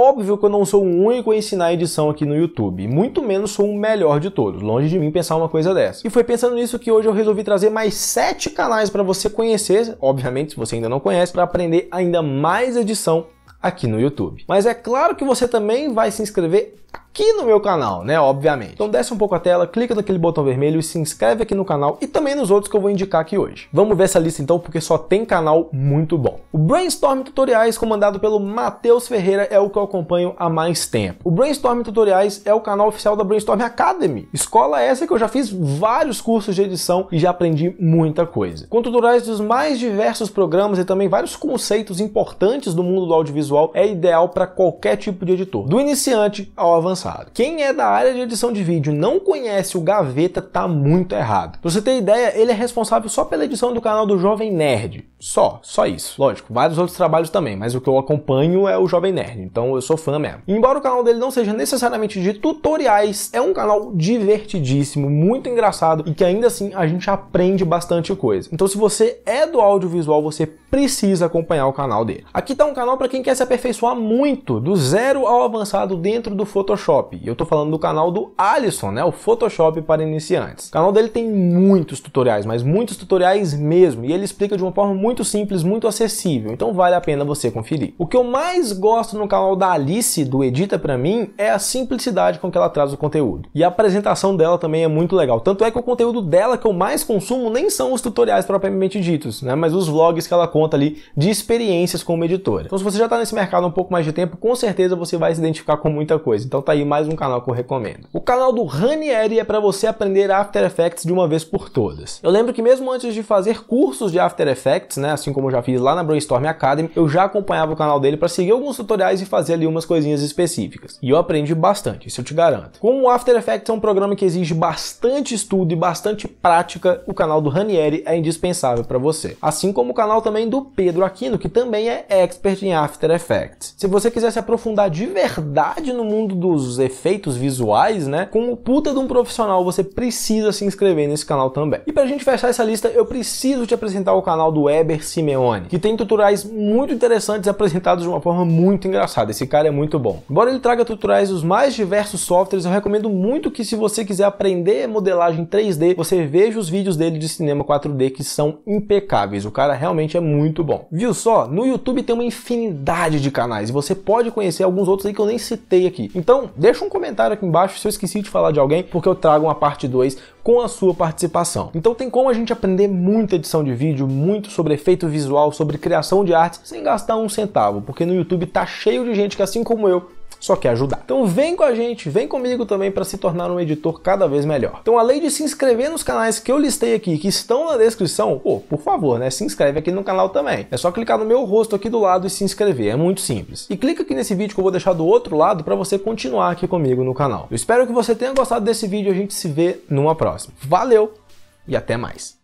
Óbvio que eu não sou o único a ensinar edição aqui no YouTube, muito menos sou o melhor de todos, longe de mim pensar uma coisa dessa. E foi pensando nisso que hoje eu resolvi trazer mais sete canais para você conhecer, obviamente se você ainda não conhece, para aprender ainda mais edição aqui no YouTube. Mas é claro que você também vai se inscrever aqui no meu canal, né, obviamente. Então desce um pouco a tela, clica naquele botão vermelho e se inscreve aqui no canal e também nos outros que eu vou indicar aqui hoje. Vamos ver essa lista então, porque só tem canal muito bom. O Brainstorm Tutoriais, comandado pelo Matheus Ferreira, é o que eu acompanho há mais tempo. O Brainstorm Tutoriais é o canal oficial da Brainstorm Academy, escola essa que eu já fiz vários cursos de edição e já aprendi muita coisa. Com tutoriais dos mais diversos programas e também vários conceitos importantes do mundo do audiovisual, é ideal para qualquer tipo de editor, do iniciante ao avançado. Quem é da área de edição de vídeo não conhece o Gaveta tá muito errado. Pra você ter ideia, ele é responsável só pela edição do canal do Jovem Nerd. Só, só isso. Lógico, vários outros trabalhos também, mas o que eu acompanho é o Jovem Nerd, então eu sou fã mesmo. Embora o canal dele não seja necessariamente de tutoriais, é um canal divertidíssimo, muito engraçado e que ainda assim a gente aprende bastante coisa. Então se você é do audiovisual, você precisa acompanhar o canal dele. Aqui está um canal para quem quer se aperfeiçoar muito, do zero ao avançado dentro do Photoshop. Eu estou falando do canal do Alisson, né? O Photoshop para iniciantes. O canal dele tem muitos tutoriais, mas muitos tutoriais mesmo, e ele explica de uma forma muito simples, muito acessível. Então vale a pena você conferir. O que eu mais gosto no canal da Alice do Edita para mim é a simplicidade com que ela traz o conteúdo. E a apresentação dela também é muito legal. Tanto é que o conteúdo dela que eu mais consumo nem são os tutoriais propriamente ditos, né? Mas os vlogs que ela conta ali de experiências como editora. Então, se você já está nesse mercado há um pouco mais de tempo, com certeza você vai se identificar com muita coisa. Então, tá aí mais um canal que eu recomendo. O canal do Ranieri é para você aprender After Effects de uma vez por todas. Eu lembro que mesmo antes de fazer cursos de After Effects, né, assim como eu já fiz lá na Brainstorm Academy, eu já acompanhava o canal dele para seguir alguns tutoriais e fazer ali umas coisinhas específicas. E eu aprendi bastante, isso eu te garanto. Como o After Effects é um programa que exige bastante estudo e bastante prática, o canal do Ranieri é indispensável para você. Assim como o canal também do Pedro Aquino, que também é expert em After Effects. Se você quiser se aprofundar de verdade no mundo dos efeitos visuais, né, como puta de um profissional, você precisa se inscrever nesse canal também. E pra gente fechar essa lista, eu preciso te apresentar o canal do Weber Simeone, que tem tutoriais muito interessantes apresentados de uma forma muito engraçada. Esse cara é muito bom. Embora ele traga tutoriais dos mais diversos softwares, eu recomendo muito que se você quiser aprender modelagem 3D, você veja os vídeos dele de cinema 4D que são impecáveis. O cara realmente é muito muito bom. Viu só? No YouTube tem uma infinidade de canais e você pode conhecer alguns outros aí que eu nem citei aqui. Então, deixa um comentário aqui embaixo se eu esqueci de falar de alguém, porque eu trago uma parte 2 com a sua participação. Então tem como a gente aprender muita edição de vídeo, muito sobre efeito visual, sobre criação de artes, sem gastar um centavo, porque no YouTube tá cheio de gente que assim como eu só quer ajudar. Então vem com a gente, vem comigo também para se tornar um editor cada vez melhor. Então além de se inscrever nos canais que eu listei aqui, que estão na descrição, pô, por favor, né, se inscreve aqui no canal também. É só clicar no meu rosto aqui do lado e se inscrever, é muito simples. E clica aqui nesse vídeo que eu vou deixar do outro lado para você continuar aqui comigo no canal. Eu espero que você tenha gostado desse vídeo, a gente se vê numa próxima. Valeu e até mais.